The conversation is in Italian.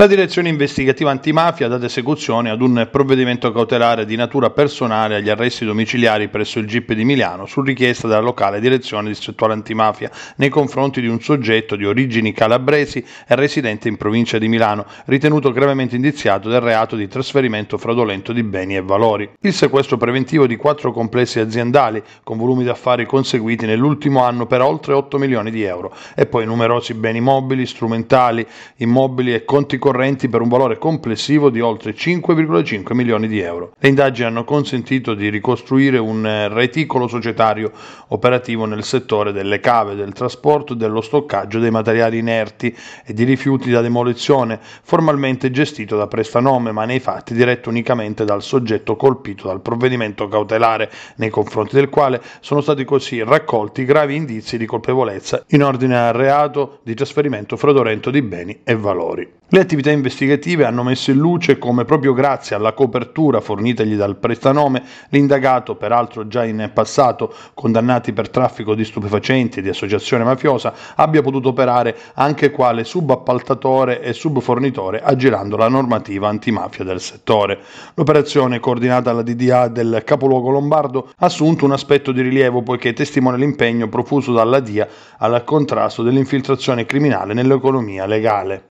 La direzione investigativa antimafia ha dato esecuzione ad un provvedimento cautelare di natura personale agli arresti domiciliari presso il GIP di Milano su richiesta della locale direzione distrettuale antimafia nei confronti di un soggetto di origini calabresi e residente in provincia di Milano, ritenuto gravemente indiziato del reato di trasferimento fraudolento di beni e valori. Il sequestro preventivo di quattro complessi aziendali con volumi d'affari conseguiti nell'ultimo anno per oltre 8 milioni di euro e poi numerosi beni mobili, strumentali, immobili e conti correnti correnti per un valore complessivo di oltre 5,5 milioni di euro. Le indagini hanno consentito di ricostruire un eh, reticolo societario operativo nel settore delle cave, del trasporto e dello stoccaggio dei materiali inerti e di rifiuti da demolizione, formalmente gestito da prestanome ma nei fatti diretto unicamente dal soggetto colpito dal provvedimento cautelare, nei confronti del quale sono stati così raccolti gravi indizi di colpevolezza in ordine al reato di trasferimento fraudolento di beni e valori. Le attività investigative hanno messo in luce come proprio grazie alla copertura fornitagli dal prestanome l'indagato, peraltro già in passato condannati per traffico di stupefacenti e di associazione mafiosa, abbia potuto operare anche quale subappaltatore e subfornitore aggirando la normativa antimafia del settore. L'operazione coordinata alla DDA del capoluogo lombardo ha assunto un aspetto di rilievo poiché testimonia l'impegno profuso dalla DIA al contrasto dell'infiltrazione criminale nell'economia legale.